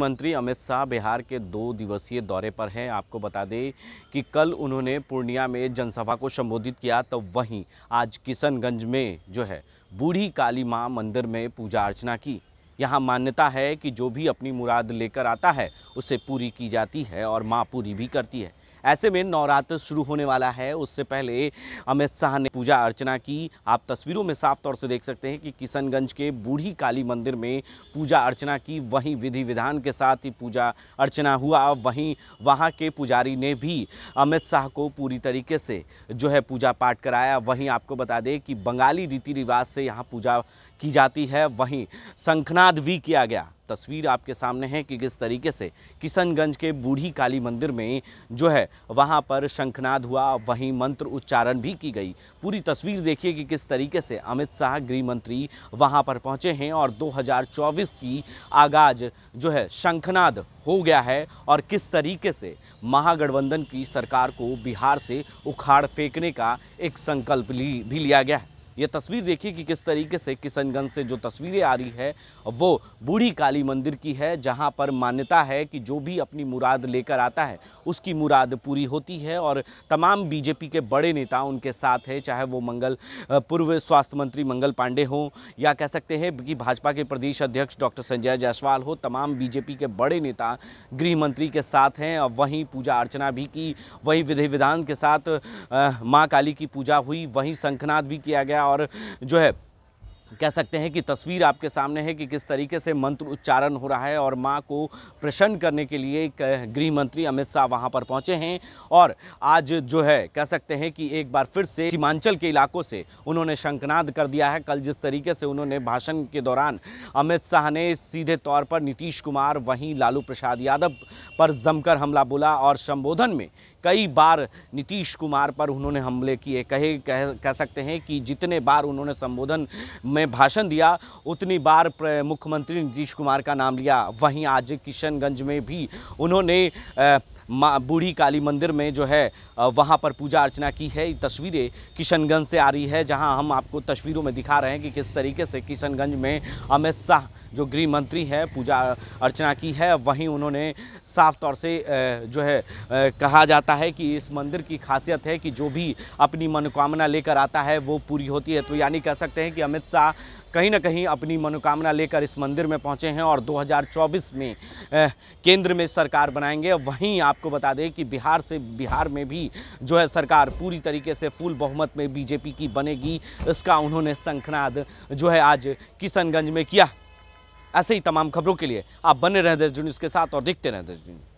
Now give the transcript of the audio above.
मंत्री अमित शाह बिहार के दो दिवसीय दौरे पर हैं आपको बता दें कि कल उन्होंने पूर्णिया में जनसभा को संबोधित किया तो वहीं आज किशनगंज में जो है बूढ़ी काली माँ मंदिर में पूजा अर्चना की यहाँ मान्यता है कि जो भी अपनी मुराद लेकर आता है उसे पूरी की जाती है और माँ पूरी भी करती है ऐसे में नवरात्र शुरू होने वाला है उससे पहले अमित शाह ने पूजा अर्चना की आप तस्वीरों में साफ तौर से देख सकते हैं कि किशनगंज के बूढ़ी काली मंदिर में पूजा अर्चना की वहीं विधि विधान के साथ ही पूजा अर्चना हुआ वहीं वहाँ के पुजारी ने भी अमित शाह को पूरी तरीके से जो है पूजा पाठ कराया वहीं आपको बता दें कि बंगाली रीति रिवाज से यहाँ पूजा की जाती है वहीं शंखना बाद भी किया गया तस्वीर आपके सामने है कि किस तरीके से किशनगंज के बूढ़ी काली मंदिर में जो है वहां पर शंखनाद हुआ वहीं मंत्र उच्चारण भी की गई पूरी तस्वीर देखिए कि किस तरीके से अमित शाह गृह मंत्री वहां पर पहुंचे हैं और 2024 की आगाज जो है शंखनाद हो गया है और किस तरीके से महागठबंधन की सरकार को बिहार से उखाड़ फेंकने का एक संकल्प भी लिया गया है ये तस्वीर देखिए कि किस तरीके से किशनगंज से जो तस्वीरें आ रही है वो बूढ़ी काली मंदिर की है जहाँ पर मान्यता है कि जो भी अपनी मुराद लेकर आता है उसकी मुराद पूरी होती है और तमाम बीजेपी के बड़े नेता उनके साथ हैं चाहे वो मंगल पूर्व स्वास्थ्य मंत्री मंगल पांडे हों या कह सकते हैं कि भाजपा के प्रदेश अध्यक्ष डॉक्टर संजय जायसवाल हो तमाम बीजेपी के बड़े नेता गृह मंत्री के साथ हैं और वहीं पूजा अर्चना भी की वहीं विधि विधान के साथ माँ काली की पूजा हुई वहीं शंखनाद भी किया गया और जो है कह सकते हैं कि तस्वीर आपके सामने है कि किस तरीके से मंत्र उच्चारण हो रहा है और माँ को प्रसन्न करने के लिए गृह मंत्री अमित शाह वहाँ पर पहुँचे हैं और आज जो है कह सकते हैं कि एक बार फिर से सीमांचल के इलाकों से उन्होंने शंकनाद कर दिया है कल जिस तरीके से उन्होंने भाषण के दौरान अमित शाह ने सीधे तौर पर नीतीश कुमार वहीं लालू प्रसाद यादव पर जमकर हमला बोला और संबोधन में कई बार नीतीश कुमार पर उन्होंने हमले किए कहे कह, कह सकते हैं कि जितने बार उन्होंने संबोधन में में भाषण दिया उतनी बार मुख्यमंत्री नीतीश कुमार का नाम लिया वहीं आज किशनगंज में भी उन्होंने बूढ़ी काली मंदिर में जो है वहां पर पूजा अर्चना की है तस्वीरें किशनगंज से आ रही है जहां हम आपको तस्वीरों में दिखा रहे हैं कि किस तरीके से किशनगंज में अमित शाह जो गृह मंत्री हैं पूजा अर्चना की है वहीं उन्होंने साफ तौर से जो है कहा जाता है कि इस मंदिर की खासियत है कि जो भी अपनी मनोकामना लेकर आता है वो पूरी होती है तो यानी कह सकते हैं कि अमित शाह द्वारा कहीं ना कहीं अपनी मनोकामना लेकर इस मंदिर में पहुंचे हैं और 2024 में केंद्र में सरकार बनाएंगे वहीं आपको बता दें कि बिहार से बिहार में भी जो है सरकार पूरी तरीके से फुल बहुमत में बीजेपी की बनेगी इसका उन्होंने शंखनाद जो है आज किशनगंज में किया ऐसे ही तमाम खबरों के लिए आप बने रहें दस इसके साथ और देखते रहें दस